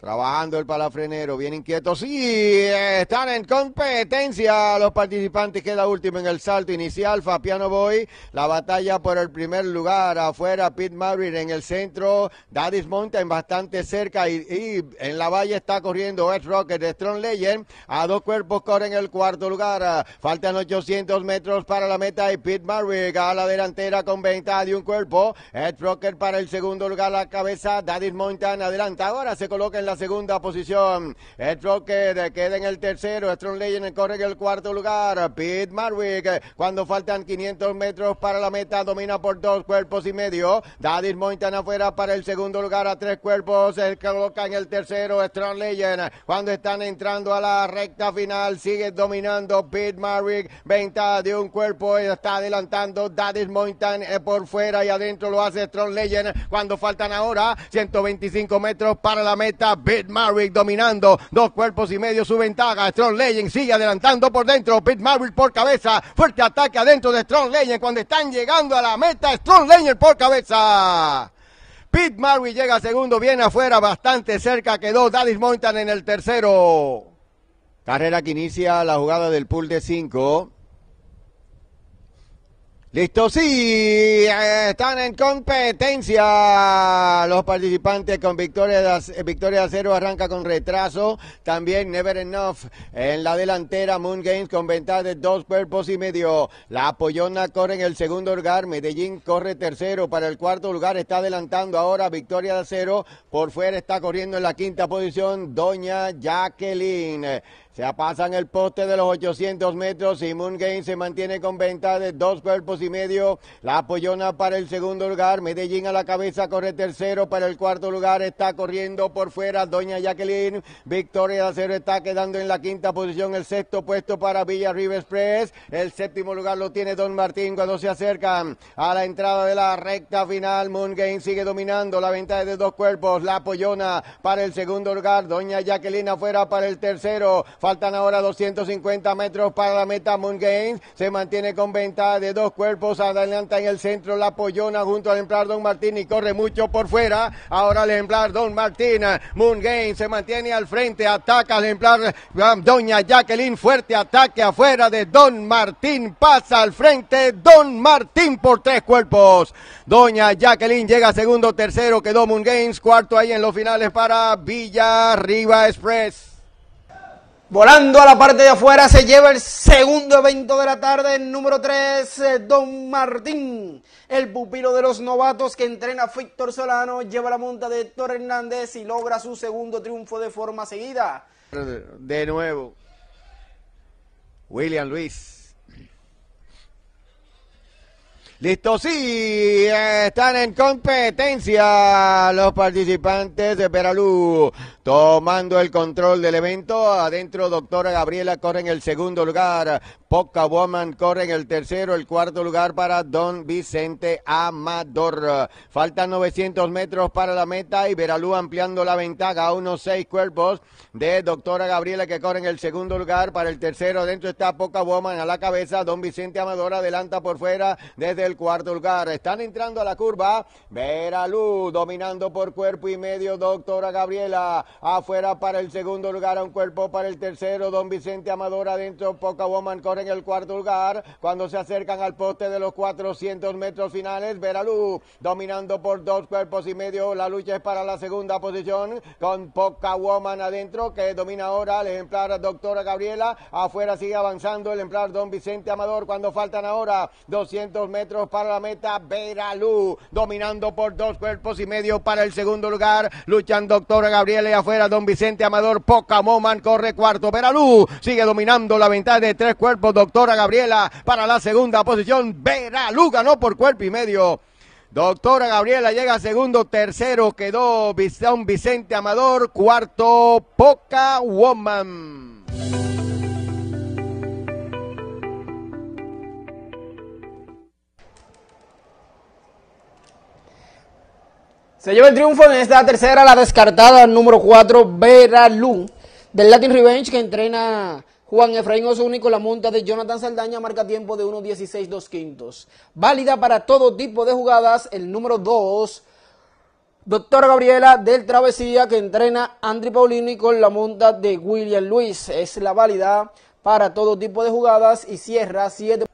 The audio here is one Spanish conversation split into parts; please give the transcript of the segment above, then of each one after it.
Trabajando el palafrenero, bien inquietos. Y eh, están en competencia los participantes. Queda último en el salto inicial. Fabiano Boy. La batalla por el primer lugar. Afuera, Pete Maverick en el centro. Daddy's Mountain bastante cerca. Y, en la valla está corriendo Ed Rocker, de Strong Legend. A dos cuerpos corren el cuarto lugar. Faltan 800 metros para la meta. Y Pete Maverick a la delantera con ventaja de un cuerpo. Ed Rocker para el segundo lugar. La cabeza. Daddy's Mountain adelanta. Ahora se coloca en la segunda posición. El queda en el tercero. Strong Legend corre en el cuarto lugar. Pete Marwick, cuando faltan 500 metros para la meta, domina por dos cuerpos y medio. Daddy's Mountain afuera para el segundo lugar a tres cuerpos. El coloca en el tercero. Strong Legend, cuando están entrando a la recta final, sigue dominando Pete Marwick. Venta de un cuerpo, está adelantando Daddy's Mountain eh, por fuera y adentro lo hace Strong Legend. Cuando faltan ahora 125 metros para la meta, Pete Marwick dominando dos cuerpos y medio su ventaja. Strong Legend sigue adelantando por dentro. Pete Marwick por cabeza. Fuerte ataque adentro de Strong Legend cuando están llegando a la meta. Strong Legend por cabeza. Pete Marwick llega segundo, viene afuera, bastante cerca quedó Dallas Mountain en el tercero. Carrera que inicia la jugada del pool de cinco Listo, sí, eh, están en competencia los participantes con victoria de, Acero, cero arranca con retraso, también Never Enough en la delantera, Moon Games con ventaja de dos cuerpos y medio, la Apollona corre en el segundo lugar, Medellín corre tercero para el cuarto lugar, está adelantando ahora victoria de Acero, por fuera está corriendo en la quinta posición Doña Jacqueline. Se apasan el poste de los 800 metros y Moon Game se mantiene con venta de dos cuerpos y medio. La apoyona para el segundo lugar. Medellín a la cabeza corre tercero para el cuarto lugar. Está corriendo por fuera Doña Jacqueline. Victoria de Acero está quedando en la quinta posición. El sexto puesto para Villa River Express. El séptimo lugar lo tiene Don Martín cuando se acercan a la entrada de la recta final. Moon Game sigue dominando la venta de dos cuerpos. La apoyona para el segundo lugar. Doña Jacqueline afuera para el tercero. Faltan ahora 250 metros para la meta. Moon Games se mantiene con venta de dos cuerpos. Adelanta en el centro la pollona junto al ejemplar Don Martín y corre mucho por fuera. Ahora el ejemplar Don Martín. Moon Games se mantiene al frente. Ataca al ejemplar um, Doña Jacqueline. Fuerte ataque afuera de Don Martín. Pasa al frente Don Martín por tres cuerpos. Doña Jacqueline llega segundo, tercero quedó Moon Games, cuarto ahí en los finales para Villa Riva Express. Volando a la parte de afuera se lleva el segundo evento de la tarde, el número 3, eh, Don Martín, el pupilo de los novatos que entrena a Víctor Solano, lleva la monta de Héctor Hernández y logra su segundo triunfo de forma seguida. De nuevo, William Luis. Listo, sí, están en competencia los participantes de Peralú. Tomando el control del evento, adentro doctora Gabriela corre en el segundo lugar, Poca Woman corre en el tercero, el cuarto lugar para Don Vicente Amador. Faltan 900 metros para la meta y Peralú ampliando la ventaja a unos seis cuerpos de doctora Gabriela que corre en el segundo lugar para el tercero. Adentro está Poca Woman a la cabeza, Don Vicente Amador adelanta por fuera desde el cuarto lugar. Están entrando a la curva. Veralu dominando por cuerpo y medio. Doctora Gabriela afuera para el segundo lugar. un cuerpo para el tercero. Don Vicente Amador adentro. Poca Woman corre en el cuarto lugar. Cuando se acercan al poste de los 400 metros finales. Veralu dominando por dos cuerpos y medio. La lucha es para la segunda posición. Con Poca Woman adentro que domina ahora el ejemplar Doctora Gabriela. Afuera sigue avanzando el ejemplar Don Vicente Amador. Cuando faltan ahora 200 metros para la meta, Veralú, dominando por dos cuerpos y medio para el segundo lugar, luchan Doctora Gabriela y afuera Don Vicente Amador, Poca woman, corre cuarto, Veralú sigue dominando la ventaja de tres cuerpos, Doctora Gabriela para la segunda posición, Veralú ganó por cuerpo y medio. Doctora Gabriela llega segundo, tercero quedó Don Vicente Amador, cuarto Poca Woman. Se lleva el triunfo en esta tercera, la descartada número 4, Vera Lu, del Latin Revenge, que entrena Juan Efraín Osuni con la monta de Jonathan Saldaña, marca tiempo de 1.16, 2 quintos. Válida para todo tipo de jugadas, el número 2, Doctora Gabriela del Travesía, que entrena Andri Paulini con la monta de William Luis. Es la válida para todo tipo de jugadas y cierra 7.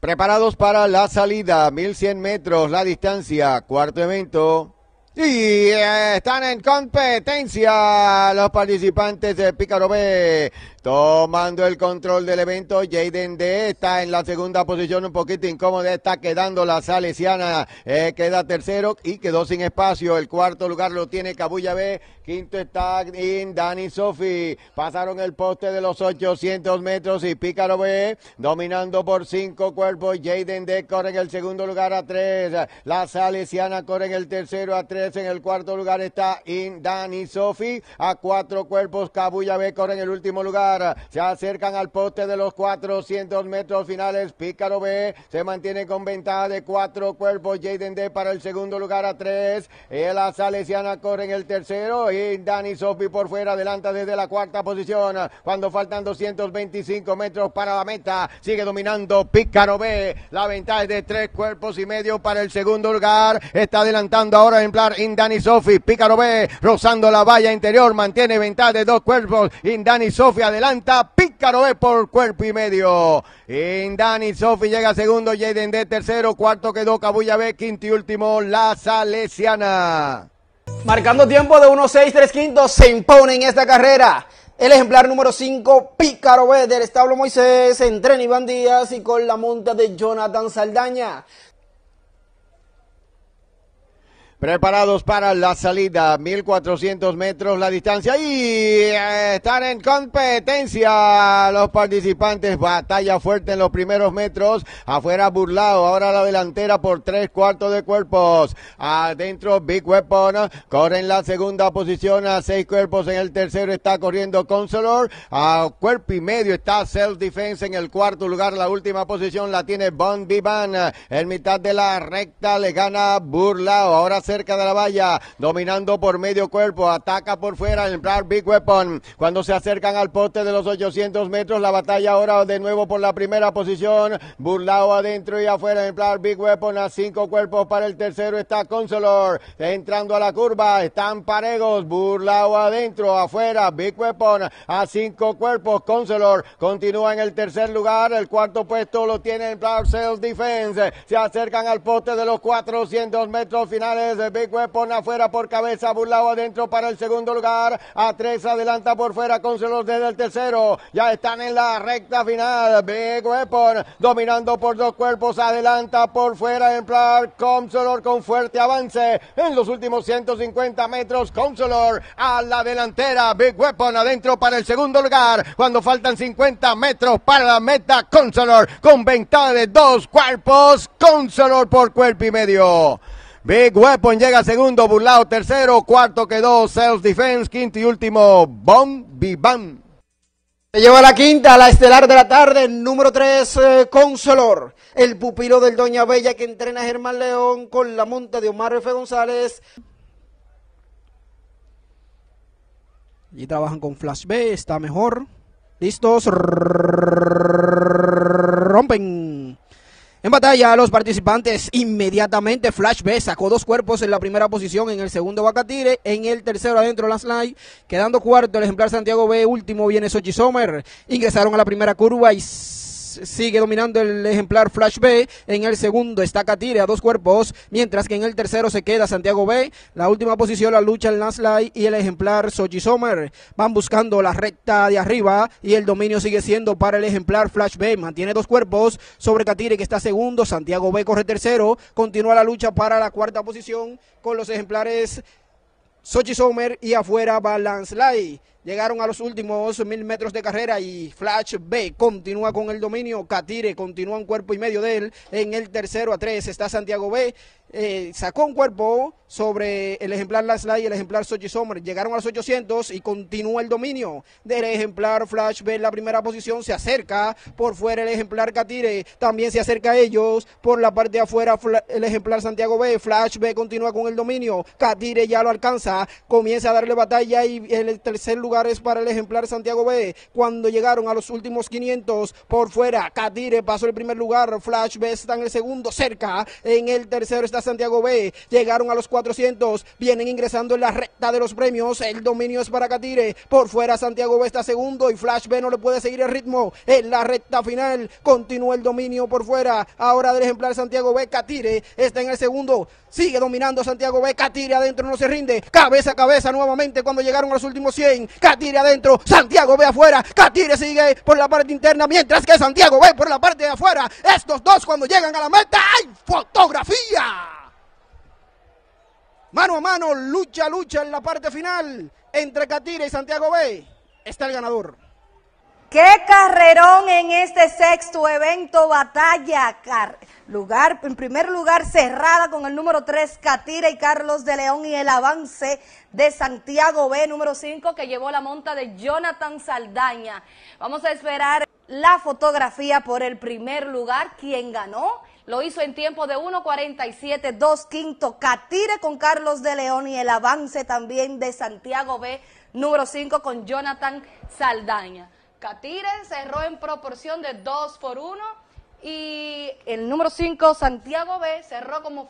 Preparados para la salida, 1100 metros la distancia, cuarto evento. Yeah. Están en competencia los participantes de Pícaro B. Tomando el control del evento, Jaden D está en la segunda posición, un poquito incómoda, está quedando la Salesiana, eh, queda tercero y quedó sin espacio. El cuarto lugar lo tiene Cabulla B, quinto está in Dani Sofi. Pasaron el poste de los 800 metros y Pícaro B dominando por cinco cuerpos. Jaden D corre en el segundo lugar a tres, la Salesiana corre en el tercero a tres, en el cuarto lugar está Indani Sofi a cuatro cuerpos. Cabulla B corre en el último lugar. Se acercan al poste de los 400 metros finales. Pícaro B se mantiene con ventaja de cuatro cuerpos. Jaden D para el segundo lugar a tres. La Salesiana corre en el tercero. Y Dani Sofi por fuera adelanta desde la cuarta posición. Cuando faltan 225 metros para la meta, sigue dominando Pícaro B. La ventaja es de tres cuerpos y medio para el segundo lugar. Está adelantando ahora ejemplar Indani Sofi. Pícaro B, rozando la valla interior, mantiene ventaja de dos cuerpos. Indani Sofi adelanta, Pícaro B por cuerpo y medio. Indani Sofi llega segundo, Jaden de tercero, cuarto quedó Cabulla B, quinto y último, la Salesiana. Marcando tiempo de 1-6-3 quintos, se impone en esta carrera. El ejemplar número 5, Pícaro B del establo Moisés, entre Iván Díaz y con la monta de Jonathan Saldaña preparados para la salida, 1400 metros la distancia y eh, están en competencia los participantes, batalla fuerte en los primeros metros, afuera burlado, ahora la delantera por tres cuartos de cuerpos, adentro Big Weapon, corre en la segunda posición a seis cuerpos, en el tercero está corriendo Consolor, a cuerpo y medio está Self Defense en el cuarto lugar, la última posición la tiene Bon Divan, en mitad de la recta le gana Burlao. ahora cerca de la valla, dominando por medio cuerpo, ataca por fuera el Big Weapon. Cuando se acercan al poste de los 800 metros, la batalla ahora de nuevo por la primera posición, burlao adentro y afuera el Big Weapon a cinco cuerpos para el tercero está Consolor, entrando a la curva, están Paregos, burlao adentro, afuera, Big Weapon a cinco cuerpos, Consolor continúa en el tercer lugar, el cuarto puesto lo tiene el plan Sales Defense, se acercan al poste de los 400 metros finales, Big Weapon afuera por cabeza, burlado adentro para el segundo lugar. A tres adelanta por fuera Consolor desde el tercero. Ya están en la recta final. Big Weapon dominando por dos cuerpos. Adelanta por fuera en plan Consolor con fuerte avance. En los últimos 150 metros, Consolor a la delantera. Big Weapon adentro para el segundo lugar. Cuando faltan 50 metros para la meta, Consolor con ventaja de dos cuerpos. Consolor por cuerpo y medio. Big Weapon llega segundo, Burlao tercero, cuarto quedó Self Defense, quinto y último Bomb Bam. Se lleva la quinta, la estelar de la tarde, número tres, eh, Consolor, el pupilo del Doña Bella que entrena a Germán León con la monta de Omar F. González. Y trabajan con Flash B, está mejor. Listos, rompen. En batalla, los participantes inmediatamente Flash B sacó dos cuerpos en la primera posición, en el segundo Bacatire, en el tercero adentro la Night, quedando cuarto el ejemplar Santiago B, último viene Sochi Sommer. Ingresaron a la primera curva y sigue dominando el ejemplar Flash B. En el segundo está Katire a dos cuerpos, mientras que en el tercero se queda Santiago B. La última posición la lucha el slide y el ejemplar Sochi Sommer. Van buscando la recta de arriba y el dominio sigue siendo para el ejemplar Flash B. Mantiene dos cuerpos sobre Katire que está segundo, Santiago B corre tercero. Continúa la lucha para la cuarta posición con los ejemplares Sochi Sommer y afuera Balance Light. Llegaron a los últimos mil metros de carrera y Flash B continúa con el dominio. Catire continúa un cuerpo y medio de él. En el tercero a tres está Santiago B. Eh, sacó un cuerpo sobre el ejemplar Last y el ejemplar Sochi Summer. Llegaron a los 800 y continúa el dominio del ejemplar Flash en la primera posición, se acerca por fuera el ejemplar Catire, también se acerca a ellos por la parte de afuera el ejemplar Santiago B, Flash B continúa con el dominio, Catire ya lo alcanza, comienza a darle batalla y el tercer lugar es para el ejemplar Santiago B. Cuando llegaron a los últimos 500 por fuera, Catire pasó el primer lugar, Flash B está en el segundo, cerca en el tercero está Santiago B. Llegaron a los 400. Vienen ingresando en la recta de los premios. El dominio es para Catire. Por fuera Santiago B está segundo y Flash B no le puede seguir el ritmo. En la recta final continúa el dominio por fuera. Ahora del ejemplar Santiago B. Catire está en el segundo. Sigue dominando Santiago B. Catire adentro no se rinde. Cabeza a cabeza nuevamente cuando llegaron a los últimos 100. Catire adentro. Santiago B afuera. Catire sigue por la parte interna mientras que Santiago B por la parte de afuera. Estos dos cuando llegan a la meta hay fotografía. Mano a mano, lucha, lucha en la parte final entre Catira y Santiago B. Está el ganador. Qué carrerón en este sexto evento batalla. lugar, en primer lugar, cerrada con el número 3, Catira y Carlos de León y el avance de Santiago B, número 5, que llevó la monta de Jonathan Saldaña. Vamos a esperar la fotografía por el primer lugar, quién ganó lo hizo en tiempo de 1.47, 2 quinto, Catire con Carlos de León y el avance también de Santiago B, número 5 con Jonathan Saldaña. Catire cerró en proporción de 2 por 1 y el número 5, Santiago B, cerró como